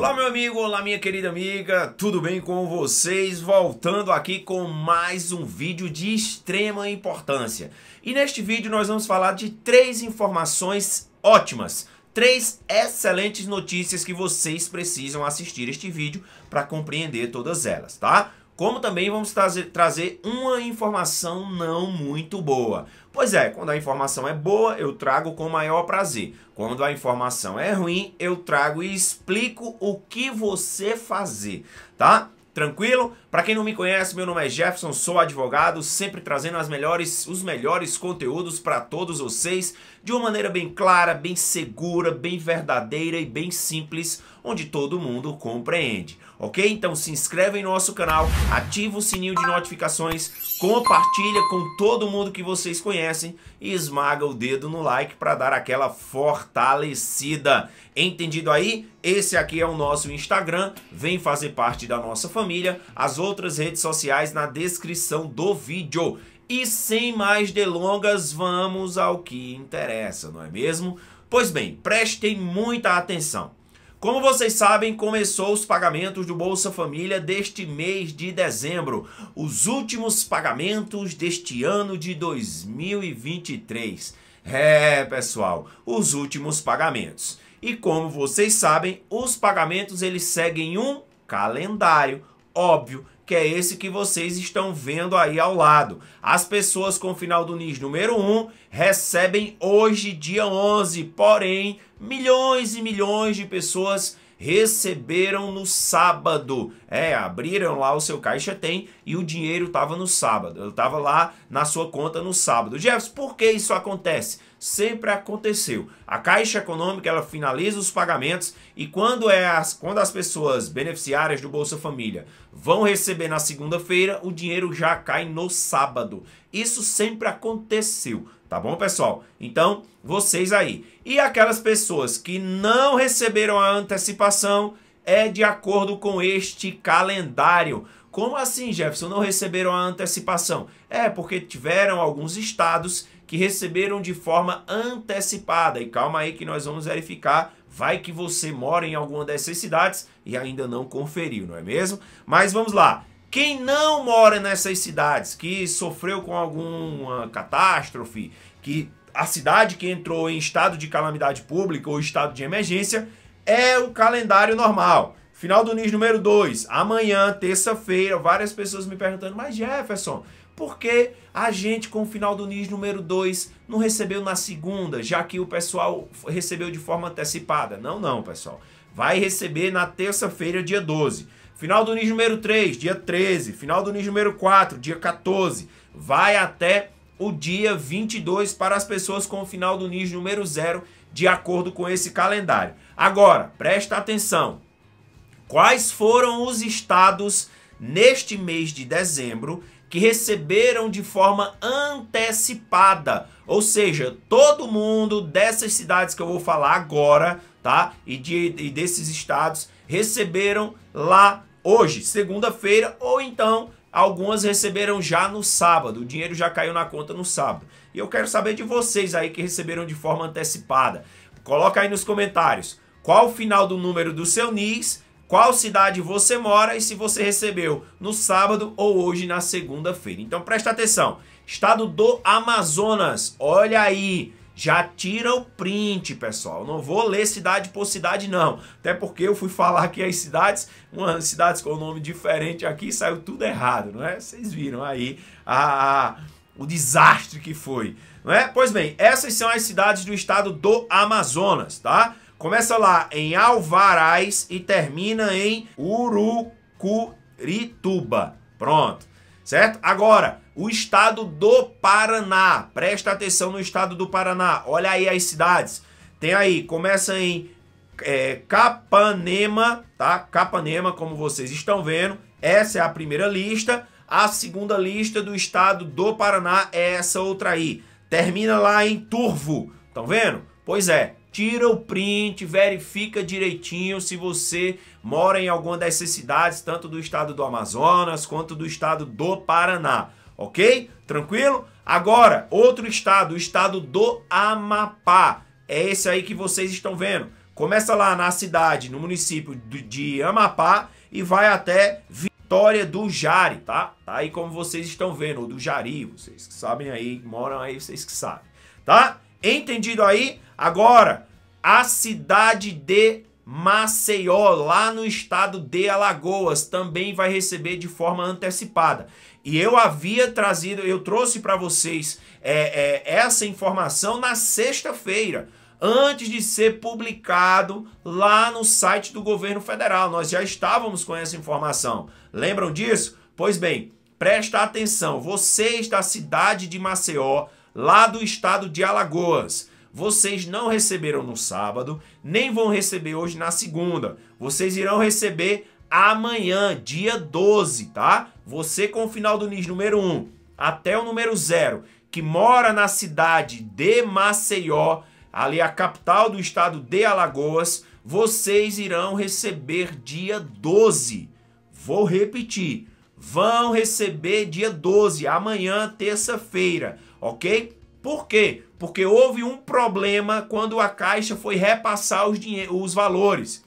Olá, meu amigo, olá, minha querida amiga, tudo bem com vocês? Voltando aqui com mais um vídeo de extrema importância. E neste vídeo nós vamos falar de três informações ótimas, três excelentes notícias que vocês precisam assistir este vídeo para compreender todas elas, tá? como também vamos trazer, trazer uma informação não muito boa. Pois é, quando a informação é boa, eu trago com maior prazer. Quando a informação é ruim, eu trago e explico o que você fazer, tá? Tranquilo? Para quem não me conhece, meu nome é Jefferson, sou advogado, sempre trazendo as melhores, os melhores conteúdos para todos vocês, de uma maneira bem clara, bem segura, bem verdadeira e bem simples, onde todo mundo compreende ok? Então se inscreve em nosso canal, ativa o sininho de notificações, compartilha com todo mundo que vocês conhecem e esmaga o dedo no like para dar aquela fortalecida. Entendido aí? Esse aqui é o nosso Instagram, vem fazer parte da nossa família, as outras redes sociais na descrição do vídeo. E sem mais delongas, vamos ao que interessa, não é mesmo? Pois bem, prestem muita atenção. Como vocês sabem, começou os pagamentos do Bolsa Família deste mês de dezembro, os últimos pagamentos deste ano de 2023. É, pessoal, os últimos pagamentos. E como vocês sabem, os pagamentos eles seguem um calendário, óbvio, que é esse que vocês estão vendo aí ao lado. As pessoas com o final do NIS número 1 recebem hoje, dia 11, porém, milhões e milhões de pessoas receberam no sábado. É, abriram lá o seu caixa tem e o dinheiro estava no sábado. Estava lá na sua conta no sábado. Jefferson, por que isso acontece? Sempre aconteceu. A Caixa Econômica ela finaliza os pagamentos e quando, é as, quando as pessoas beneficiárias do Bolsa Família vão receber na segunda-feira, o dinheiro já cai no sábado. Isso sempre aconteceu, tá bom, pessoal? Então, vocês aí. E aquelas pessoas que não receberam a antecipação é de acordo com este calendário. Como assim, Jefferson? Não receberam a antecipação? É porque tiveram alguns estados que receberam de forma antecipada. E calma aí que nós vamos verificar. Vai que você mora em alguma dessas cidades e ainda não conferiu, não é mesmo? Mas vamos lá. Quem não mora nessas cidades, que sofreu com alguma catástrofe, que a cidade que entrou em estado de calamidade pública ou estado de emergência, é o calendário normal. Final do NIS número 2, amanhã, terça-feira, várias pessoas me perguntando, mas Jefferson, por que a gente com o final do NIS número 2 não recebeu na segunda, já que o pessoal recebeu de forma antecipada? Não, não, pessoal. Vai receber na terça-feira, dia 12. Final do NIS número 3, dia 13. Final do NIS número 4, dia 14. Vai até o dia 22 para as pessoas com o final do NIS número 0, de acordo com esse calendário. Agora, presta atenção. Quais foram os estados neste mês de dezembro que receberam de forma antecipada. Ou seja, todo mundo dessas cidades que eu vou falar agora, tá? E, de, e desses estados receberam lá hoje, segunda-feira, ou então algumas receberam já no sábado. O dinheiro já caiu na conta no sábado. E eu quero saber de vocês aí que receberam de forma antecipada. Coloca aí nos comentários qual o final do número do seu NIS, qual cidade você mora e se você recebeu no sábado ou hoje na segunda-feira. Então presta atenção. Estado do Amazonas. Olha aí, já tira o print, pessoal. Não vou ler cidade por cidade, não. Até porque eu fui falar aqui as cidades, umas cidades com o nome diferente aqui, saiu tudo errado, não é? Vocês viram aí a, a, o desastre que foi, não é? Pois bem, essas são as cidades do estado do Amazonas, tá? Começa lá em Alvaraz e termina em Urucurituba. Pronto certo? Agora, o estado do Paraná. Presta atenção no estado do Paraná. Olha aí as cidades. Tem aí, começa em é, Capanema, tá? Capanema, como vocês estão vendo. Essa é a primeira lista. A segunda lista do estado do Paraná é essa outra aí. Termina lá em Turvo. Estão vendo? Pois é, tira o print, verifica direitinho se você mora em alguma dessas cidades, tanto do estado do Amazonas quanto do estado do Paraná, ok? Tranquilo? Agora, outro estado, o estado do Amapá. É esse aí que vocês estão vendo. Começa lá na cidade, no município de Amapá e vai até Vitória do Jari, tá? Tá aí como vocês estão vendo, ou do Jari, vocês que sabem aí, moram aí, vocês que sabem, tá? Entendido aí? Agora, a cidade de Maceió, lá no estado de Alagoas, também vai receber de forma antecipada. E eu havia trazido, eu trouxe para vocês é, é, essa informação na sexta-feira, antes de ser publicado lá no site do governo federal. Nós já estávamos com essa informação. Lembram disso? Pois bem, presta atenção. Vocês da cidade de Maceió lá do estado de Alagoas. Vocês não receberam no sábado, nem vão receber hoje na segunda. Vocês irão receber amanhã, dia 12, tá? Você com o final do NIS número 1 até o número 0, que mora na cidade de Maceió, ali a capital do estado de Alagoas, vocês irão receber dia 12. Vou repetir. Vão receber dia 12, amanhã, terça-feira ok? Por quê? Porque houve um problema quando a Caixa foi repassar os, os valores.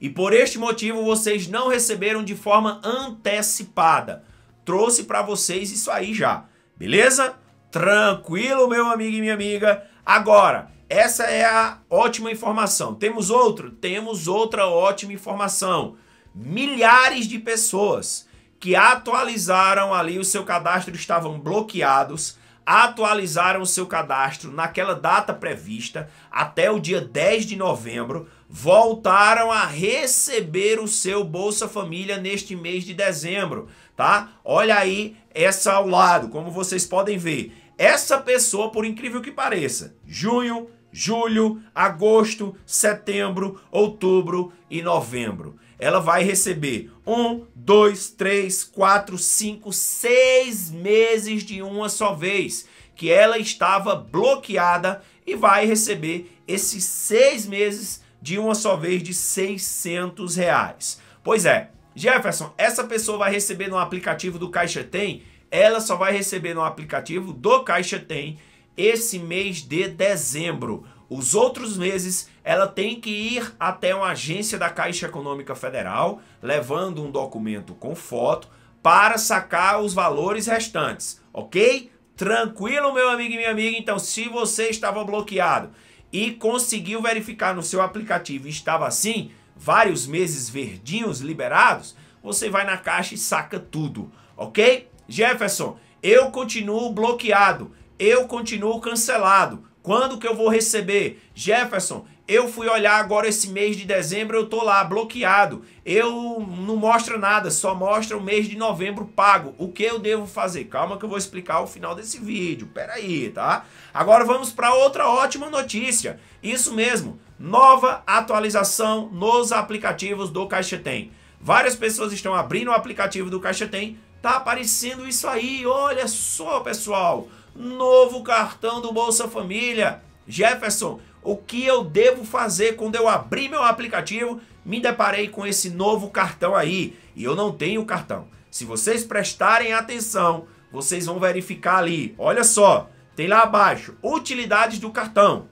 E por este motivo vocês não receberam de forma antecipada. Trouxe para vocês isso aí já, beleza? Tranquilo, meu amigo e minha amiga. Agora, essa é a ótima informação. Temos outro? Temos outra ótima informação. Milhares de pessoas que atualizaram ali o seu cadastro estavam bloqueados atualizaram o seu cadastro naquela data prevista até o dia 10 de novembro, voltaram a receber o seu Bolsa Família neste mês de dezembro, tá? Olha aí essa ao lado, como vocês podem ver. Essa pessoa, por incrível que pareça, junho, julho, agosto, setembro, outubro e novembro ela vai receber um, dois, três, quatro, cinco, seis meses de uma só vez, que ela estava bloqueada e vai receber esses seis meses de uma só vez de 600 reais. Pois é, Jefferson, essa pessoa vai receber no aplicativo do Caixa Tem? Ela só vai receber no aplicativo do Caixa Tem esse mês de dezembro. Os outros meses, ela tem que ir até uma agência da Caixa Econômica Federal, levando um documento com foto, para sacar os valores restantes, ok? Tranquilo, meu amigo e minha amiga? Então, se você estava bloqueado e conseguiu verificar no seu aplicativo e estava assim, vários meses verdinhos liberados, você vai na caixa e saca tudo, ok? Jefferson, eu continuo bloqueado, eu continuo cancelado quando que eu vou receber? Jefferson, eu fui olhar agora esse mês de dezembro, eu tô lá bloqueado. Eu não mostra nada, só mostra o mês de novembro pago. O que eu devo fazer? Calma que eu vou explicar o final desse vídeo. Pera aí, tá? Agora vamos para outra ótima notícia. Isso mesmo, nova atualização nos aplicativos do Caixa Tem. Várias pessoas estão abrindo o aplicativo do Caixa Tem, tá aparecendo isso aí. Olha só, pessoal. Novo cartão do Bolsa Família. Jefferson, o que eu devo fazer quando eu abri meu aplicativo, me deparei com esse novo cartão aí e eu não tenho cartão. Se vocês prestarem atenção, vocês vão verificar ali. Olha só, tem lá abaixo, utilidades do cartão.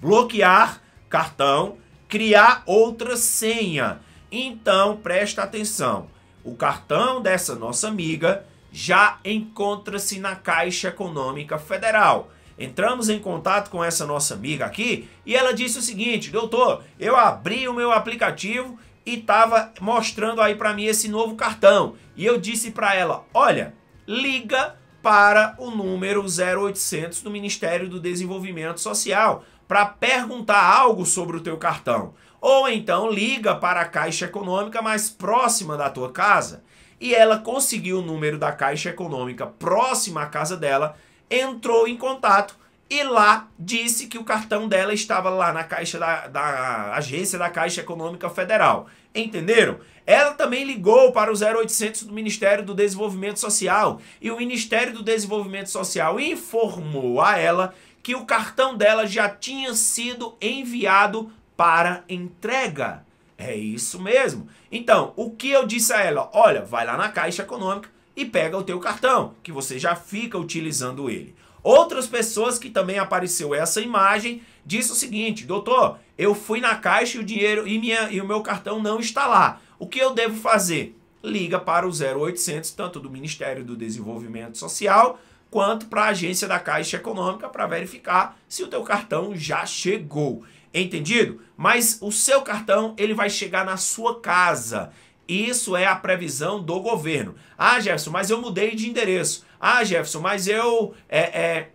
Bloquear cartão, criar outra senha. Então, presta atenção. O cartão dessa nossa amiga já encontra-se na Caixa Econômica Federal. Entramos em contato com essa nossa amiga aqui e ela disse o seguinte: "Doutor, eu abri o meu aplicativo e estava mostrando aí para mim esse novo cartão. E eu disse para ela: "Olha, liga para o número 0800 do Ministério do Desenvolvimento Social para perguntar algo sobre o teu cartão. Ou então liga para a Caixa Econômica mais próxima da tua casa e ela conseguiu o número da Caixa Econômica próxima à casa dela, entrou em contato e lá disse que o cartão dela estava lá na caixa da, da agência da Caixa Econômica Federal. Entenderam? Ela também ligou para o 0800 do Ministério do Desenvolvimento Social e o Ministério do Desenvolvimento Social informou a ela que o cartão dela já tinha sido enviado para entrega é isso mesmo. Então, o que eu disse a ela? Olha, vai lá na Caixa Econômica e pega o teu cartão, que você já fica utilizando ele. Outras pessoas que também apareceu essa imagem disse o seguinte: "Doutor, eu fui na Caixa e o dinheiro e minha e o meu cartão não está lá. O que eu devo fazer?" Liga para o 0800 tanto do Ministério do Desenvolvimento Social quanto para a agência da Caixa Econômica para verificar se o teu cartão já chegou. Entendido? Mas o seu cartão, ele vai chegar na sua casa. Isso é a previsão do governo. Ah, Jefferson, mas eu mudei de endereço. Ah, Jefferson, mas eu é, é,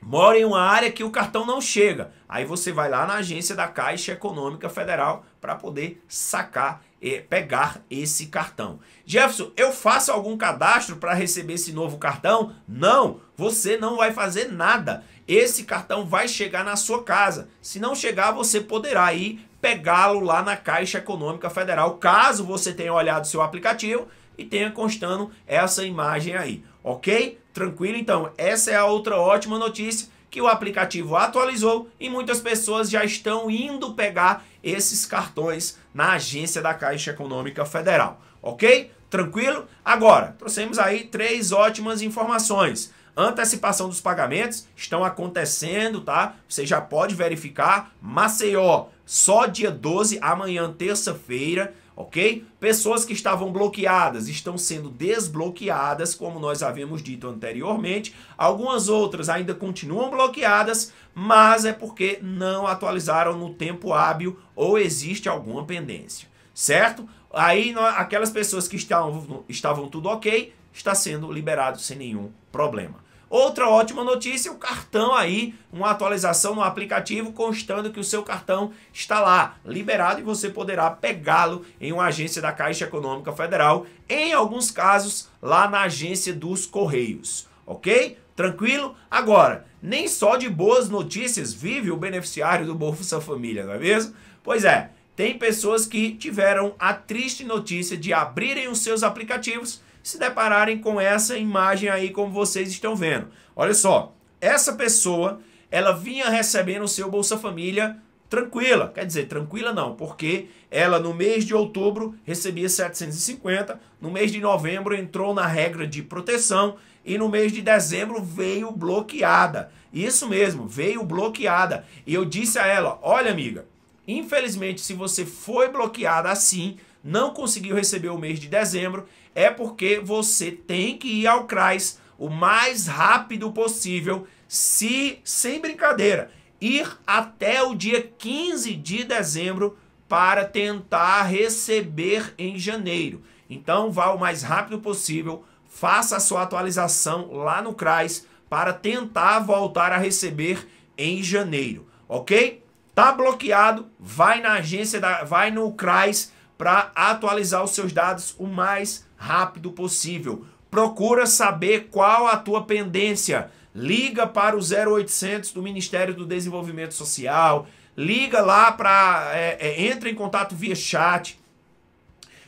moro em uma área que o cartão não chega. Aí você vai lá na agência da Caixa Econômica Federal para poder sacar e pegar esse cartão. Jefferson, eu faço algum cadastro para receber esse novo cartão? Não, você não vai fazer nada. Esse cartão vai chegar na sua casa. Se não chegar, você poderá ir pegá-lo lá na Caixa Econômica Federal, caso você tenha olhado seu aplicativo e tenha constando essa imagem aí, ok? Tranquilo? Então, essa é a outra ótima notícia que o aplicativo atualizou e muitas pessoas já estão indo pegar esses cartões na agência da Caixa Econômica Federal, ok? Tranquilo? Agora, trouxemos aí três ótimas informações. Antecipação dos pagamentos estão acontecendo, tá? Você já pode verificar. Maceió, só dia 12, amanhã, terça-feira, ok? Pessoas que estavam bloqueadas estão sendo desbloqueadas, como nós havíamos dito anteriormente. Algumas outras ainda continuam bloqueadas, mas é porque não atualizaram no tempo hábil ou existe alguma pendência, certo? Aí aquelas pessoas que estavam, estavam tudo ok, está sendo liberado sem nenhum problema. Outra ótima notícia, o cartão aí, uma atualização no aplicativo constando que o seu cartão está lá, liberado e você poderá pegá-lo em uma agência da Caixa Econômica Federal, em alguns casos lá na agência dos Correios, OK? Tranquilo? Agora, nem só de boas notícias vive o beneficiário do Bolsa Família, não é mesmo? Pois é, tem pessoas que tiveram a triste notícia de abrirem os seus aplicativos se depararem com essa imagem aí como vocês estão vendo. Olha só, essa pessoa, ela vinha recebendo o seu Bolsa Família tranquila. Quer dizer, tranquila não, porque ela no mês de outubro recebia 750, no mês de novembro entrou na regra de proteção e no mês de dezembro veio bloqueada. Isso mesmo, veio bloqueada. E eu disse a ela: "Olha, amiga, infelizmente se você foi bloqueada assim, não conseguiu receber o mês de dezembro, é porque você tem que ir ao CRAS o mais rápido possível, se sem brincadeira, ir até o dia 15 de dezembro para tentar receber em janeiro. Então vá o mais rápido possível, faça a sua atualização lá no CRAS para tentar voltar a receber em janeiro, ok? Tá bloqueado, vai na agência da, vai no CRAS para atualizar os seus dados o mais rápido possível. Procura saber qual a tua pendência. Liga para o 0800 do Ministério do Desenvolvimento Social. Liga lá para. É, é, entra em contato via chat.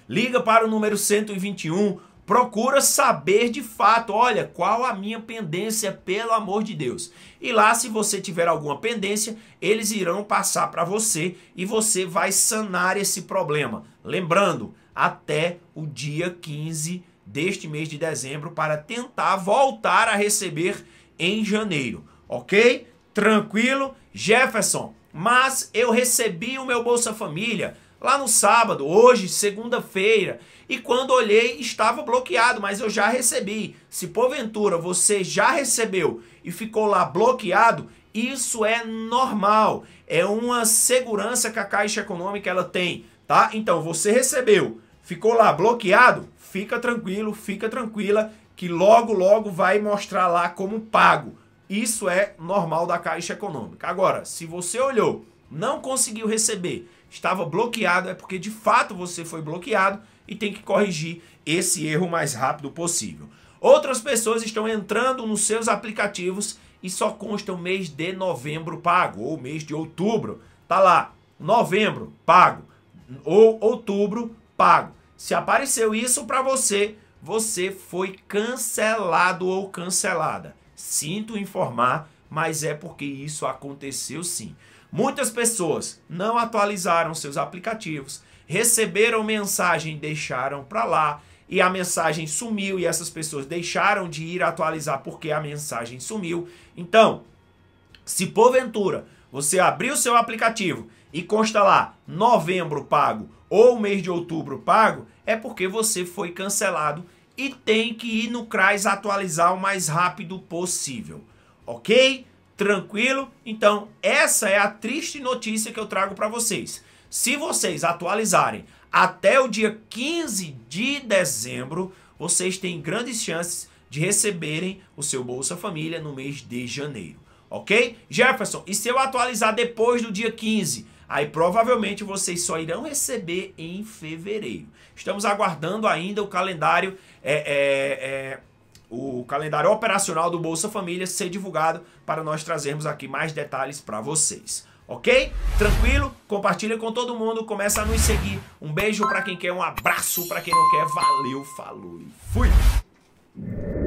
Liga para o número 121 procura saber de fato, olha, qual a minha pendência, pelo amor de Deus. E lá, se você tiver alguma pendência, eles irão passar para você e você vai sanar esse problema. Lembrando, até o dia 15 deste mês de dezembro para tentar voltar a receber em janeiro, ok? Tranquilo, Jefferson. Mas eu recebi o meu Bolsa Família, lá no sábado, hoje, segunda-feira, e quando olhei estava bloqueado, mas eu já recebi. Se porventura você já recebeu e ficou lá bloqueado, isso é normal, é uma segurança que a Caixa Econômica ela tem, tá? Então você recebeu, ficou lá bloqueado, fica tranquilo, fica tranquila que logo logo vai mostrar lá como pago. Isso é normal da Caixa Econômica. Agora, se você olhou, não conseguiu receber estava bloqueado, é porque de fato você foi bloqueado e tem que corrigir esse erro o mais rápido possível. Outras pessoas estão entrando nos seus aplicativos e só consta o mês de novembro pago, ou mês de outubro. Tá lá, novembro pago, ou outubro pago. Se apareceu isso para você, você foi cancelado ou cancelada. Sinto informar, mas é porque isso aconteceu sim. Muitas pessoas não atualizaram seus aplicativos, receberam mensagem, deixaram para lá e a mensagem sumiu e essas pessoas deixaram de ir atualizar porque a mensagem sumiu. Então, se porventura você abrir o seu aplicativo e consta lá novembro pago ou mês de outubro pago, é porque você foi cancelado e tem que ir no CRAS atualizar o mais rápido possível, ok? Tranquilo? Então, essa é a triste notícia que eu trago para vocês. Se vocês atualizarem até o dia 15 de dezembro, vocês têm grandes chances de receberem o seu Bolsa Família no mês de janeiro, ok? Jefferson, e se eu atualizar depois do dia 15? Aí provavelmente vocês só irão receber em fevereiro. Estamos aguardando ainda o calendário é, é, é o calendário operacional do Bolsa Família ser divulgado para nós trazermos aqui mais detalhes para vocês. Ok? Tranquilo? Compartilha com todo mundo, começa a nos seguir. Um beijo para quem quer, um abraço para quem não quer. Valeu, falou e fui!